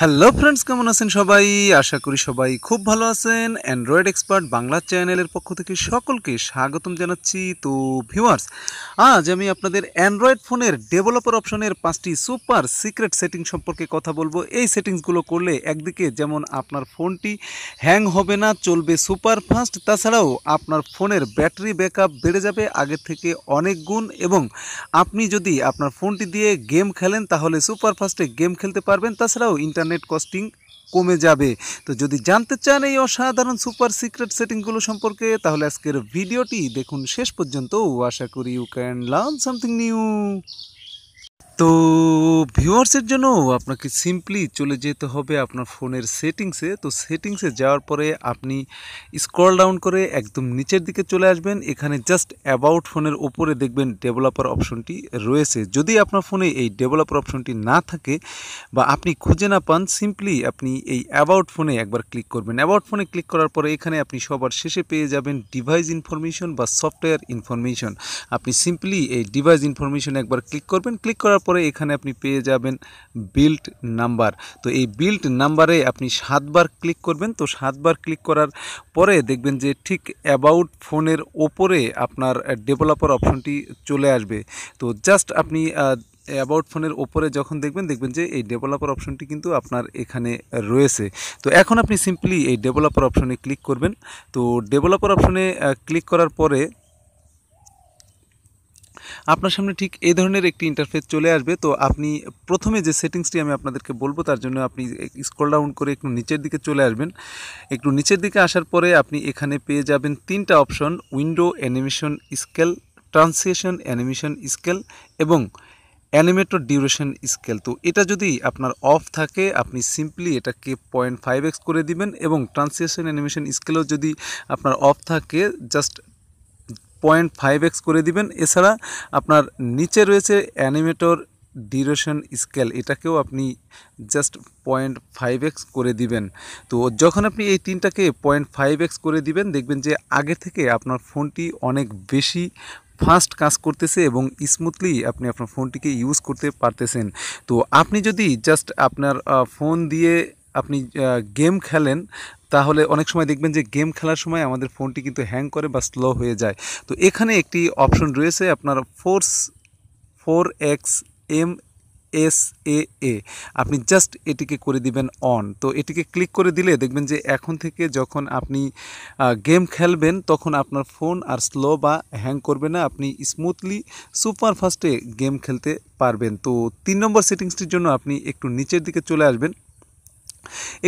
hello friends কেমন আছেন সবাই আশা করি সবাই খুব ভালো আছেন অ্যান্ড্রয়েড এক্সপার্ট বাংলা চ্যানেলের পক্ষ থেকে সকলকে স্বাগতম জানাচ্ছি তো ভিউয়ার্স আজ আমি আপনাদের অ্যান্ড্রয়েড ফোনের ডেভেলপার অপশনের পাঁচটি সুপার সিক্রেট সেটিং সম্পর্কে কথা বলবো এই সেটিংসগুলো করলে একদিকে যেমন আপনার ফোনটি হ্যাং হবে না চলবে সুপার ফাস্ট তাছাড়াও আপনার ফোনের ব্যাটারি ব্যাকআপ বেড়ে যাবে আগের থেকে অনেক গুণ এবং আপনি যদি আপনার ফোনটি দিয়ে গেম খেলেন তাহলে সুপার ফাস্টে গেম খেলতে পারবেন তাছাড়াও ইন্টার ইন্টারনেট কস্টিং কমে যাবে তো যদি জানতে চান এই অসাধারণ সুপার সিক্রেট সেটিংগুলো সম্পর্কে তাহলে আজকের ভিডিওটি দেখুন শেষ পর্যন্ত আশা করি you can learn something new তো ভিউয়ার্সের জন্য আপনাকে সিম্পলি চলে যেতে হবে আপনার ফোনের সেটিংসে তো সেটিংসে যাওয়ার পরে আপনি স্ক্রল ডাউন করে একদম নিচের দিকে চলে আসবেন এখানে জাস্ট অ্যাবাউট ফোনের ওপরে দেখবেন ডেভেলপার অপশনটি রয়েছে যদি আপনার ফোনে এই ডেভেলপার অপশনটি না থাকে বা আপনি খুঁজে না পান সিম্পলি আপনি এই অ্যাবাউট ফোনে একবার ক্লিক করবেন অ্যাবাউট ফোনে ক্লিক করার পরে এখানে আপনি সবার শেষে পেয়ে যাবেন ডিভাইস ইনফরমেশন বা সফটওয়্যার ইনফরমেশন আপনি সিম্পলি এই ডিভাইস ইনফরমেশন একবার ক্লিক করবেন ক্লিক করার তারপরে এখানে আপনি পেয়ে যাবেন বিল্ট নাম্বার তো এই বিল্ট নাম্বারে আপনি সাতবার ক্লিক করবেন তো সাতবার ক্লিক করার পরে দেখবেন যে ঠিক অ্যাবাউট ফোনের ওপরে আপনার ডেভেলপার অপশনটি চলে আসবে তো জাস্ট আপনি অ্যাবাউট ফোনের ওপরে যখন দেখবেন দেখবেন যে এই ডেভেলপার অপশনটি কিন্তু আপনার এখানে রয়েছে তো এখন আপনি সিম্পলি এই ডেভেলপার অপশনে ক্লিক করবেন তো ডেভেলপার অপশনে ক্লিক করার পরে আপনার সামনে ঠিক এই ধরনের একটি ইন্টারফেস চলে আসবে তো আপনি প্রথমে যে সেটিংসটি আমি আপনাদেরকে বলবো তার জন্য আপনি স্ক্রল ডাউন করে একটু নিচের দিকে চলে আসবেন একটু নিচের দিকে আসার পরে আপনি এখানে পেয়ে যাবেন তিনটা option window animation scale transition animation scale এবং অ্যানিমেটর ডিউরেশন স্কেল তো এটা যদি আপনার অফ থাকে আপনি সিম্পলি এটাকে পয়েন্ট ফাইভ এক্স করে দিবেন এবং ট্রান্সিয়েশন অ্যানিমেশন স্কেলও যদি আপনার অফ থাকে জাস্ট পয়েন্ট ফাইভ এক্স করে দিবেন এছাড়া আপনার নিচে রয়েছে অ্যানিমেটর ডিউরেশন স্কেল এটাকেও আপনি জাস্ট পয়েন্ট ফাইভ এক্স করে দিবেন তো যখন আপনি এই তিনটাকে পয়েন্ট ফাইভ এক্স করে দিবেন দেখবেন যে আগে থেকে আপনার ফোনটি অনেক বেশি ফাস্ট কাজ করতেছে এবং স্মুথলি আপনি আপনার ফোনটিকে ইউজ করতে পারতেছেন তো আপনি যদি জাস্ট আপনার ফোন দিয়ে আপনি গেম খেলেন তাহলে অনেক সময় দেখবেন যে গেম খেলার সময় আমাদের ফোনটি কিন্তু হ্যাং করে বা স্লো হয়ে যায় তো এখানে একটি অপশন রয়েছে আপনার force four x M S A A আপনি জাস্ট এটিকে করে দিবেন অন তো এটিকে ক্লিক করে দিলে দেখবেন যে এখন থেকে যখন আপনি গেম খেলবেন তখন আপনার ফোন আর স্লো বা হ্যাং করবে না আপনি স্মুথলি সুপার ফাস্টে গেম খেলতে পারবেন তো তিন নম্বর সেটিংসটির জন্য আপনি একটু নিচের দিকে চলে আসবেন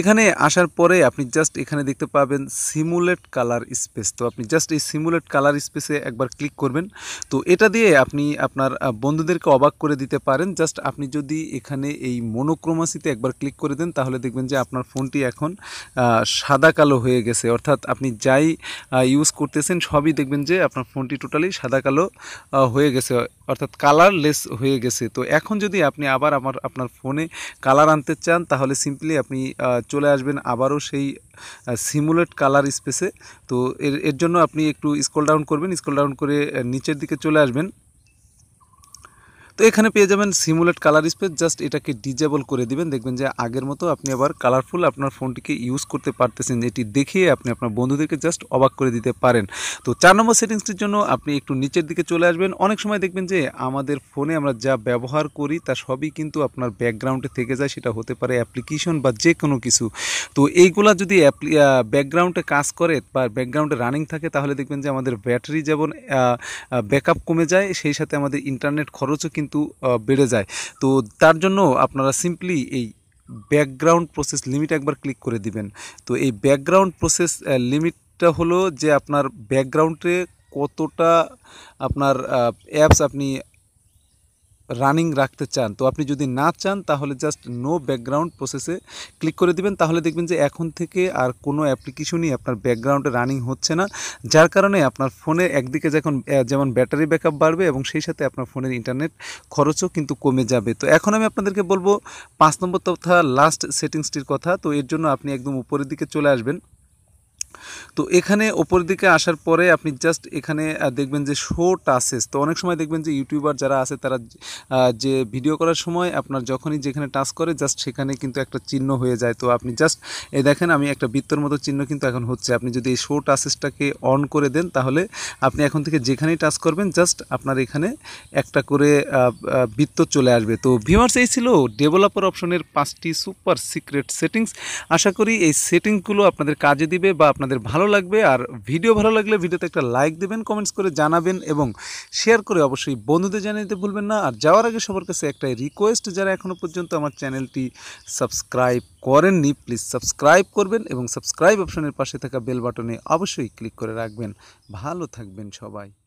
এখানে আসার পরে আপনি জাস্ট এখানে দেখতে পাবেন সিমুলেট কালার স্পেস তো আপনি জাস্ট এই সিমুলেট কালার স্পেসে একবার ক্লিক করবেন তো এটা দিয়ে আপনি আপনার বন্ধুদেরকে অবাক করে দিতে পারেন জাস্ট আপনি যদি এখানে এই মনোক্রোমাসিতে একবার ক্লিক করে দেন তাহলে দেখবেন যে আপনার ফোনটি এখন সাদা কালো হয়ে গেছে অর্থাৎ আপনি যাই ইউজ করতেছেন সবই দেখবেন যে আপনার ফোনটি টোটালি সাদা কালো হয়ে গেছে অর্থাৎ কালারলেস হয়ে গেছে তো এখন যদি আপনি আবার আমার আপনার ফোনে কালার আনতে চান তাহলে সিম্পলি আপনি চলে আসবেন আবারও সেই সিমুলেট কালার স্পেসে তো এর এর জন্য আপনি একটু স্কল ডাউন করবেন স্কল ডাউন করে নিচের দিকে চলে আসবেন তো এখানে পেয়ে যাবেন সিমুলেট কালার স্পেস জাস্ট এটাকে ডিজেবল করে দিবেন দেখবেন যে আগের মতো আপনি আবার কালারফুল আপনার ফোনটিকে ইউজ করতে পারতেছেন যেটি দেখিয়ে আপনি আপনার বন্ধুদেরকে জাস্ট অবাক করে দিতে পারেন তো চার নম্বর সেটিংসটির জন্য আপনি একটু নিচের দিকে চলে আসবেন অনেক সময় দেখবেন যে আমাদের ফোনে আমরা যা ব্যবহার করি তা সবই কিন্তু আপনার ব্যাকগ্রাউন্ডে থেকে যায় সেটা হতে পারে অ্যাপ্লিকেশন বা যে কোনো কিছু তো এইগুলা যদি ব্যাকগ্রাউন্ডে কাজ করে বা ব্যাকগ্রাউন্ডে রানিং থাকে তাহলে দেখবেন যে আমাদের ব্যাটারি যেমন ব্যাকআপ কমে যায় সেই সাথে আমাদের ইন্টারনেট খরচও কিন্তু কিন্তু বেড়ে যায় তো তার জন্য আপনারা সিম্পলি এই ব্যাকগ্রাউন্ড প্রসেস লিমিট একবার ক্লিক করে দিবেন তো এই ব্যাকগ্রাউন্ড প্রসেস লিমিটটা হলো যে আপনার ব্যাকগ্রাউন্ডে কতটা আপনার অ্যাপস আপনি রানিং রাখতে চান তো আপনি যদি না চান তাহলে জাস্ট নো ব্যাকগ্রাউন্ড প্রসেসে ক্লিক করে দিবেন তাহলে দেখবেন যে এখন থেকে আর কোনো অ্যাপ্লিকেশনই আপনার ব্যাকগ্রাউন্ডে রানিং হচ্ছে না যার কারণে আপনার ফোনে একদিকে যখন যেমন ব্যাটারি ব্যাকআপ বাড়বে এবং সেই সাথে আপনার ফোনের ইন্টারনেট খরচও কিন্তু কমে যাবে তো এখন আমি আপনাদেরকে বলবো পাঁচ নম্বর তথা লাস্ট সেটিংসটির কথা তো এর জন্য আপনি একদম উপরের দিকে চলে আসবেন তো এখানে ওপর দিকে আসার পরে আপনি জাস্ট এখানে দেখবেন যে শো টাসেস তো অনেক সময় দেখবেন যে ইউটিউবার যারা আছে তারা যে ভিডিও করার সময় আপনার যখনই যেখানে টাস করে জাস্ট সেখানে কিন্তু একটা চিহ্ন হয়ে যায় তো আপনি জাস্ট এই দেখেন আমি একটা বৃত্তর মতো চিহ্ন কিন্তু এখন হচ্ছে আপনি যদি এই শো টাসেসটাকে অন করে দেন তাহলে আপনি এখন থেকে যেখানেই টাচ করবেন জাস্ট আপনার এখানে একটা করে বৃত্ত চলে আসবে তো ভিমার্স এই ছিল ডেভেলপার অপশনের পাঁচটি সুপার সিক্রেট সেটিংস আশা করি এই সেটিংসগুলো আপনাদের কাজে দিবে বা আপনাদের ভালো লাগবে আর ভিডিও ভালো লাগলে ভিডিওতে একটা লাইক দেবেন কমেন্টস করে জানাবেন এবং শেয়ার করে অবশ্যই বন্ধুদের জানিয়ে দিতে ভুলবেন না আর যাওয়ার আগে সবার কাছে একটাই রিকোয়েস্ট যারা এখনও পর্যন্ত আমার চ্যানেলটি সাবস্ক্রাইব করেননি প্লিজ সাবস্ক্রাইব করবেন এবং সাবস্ক্রাইব অপশনের পাশে থাকা বেল বাটনে অবশ্যই ক্লিক করে রাখবেন ভালো থাকবেন সবাই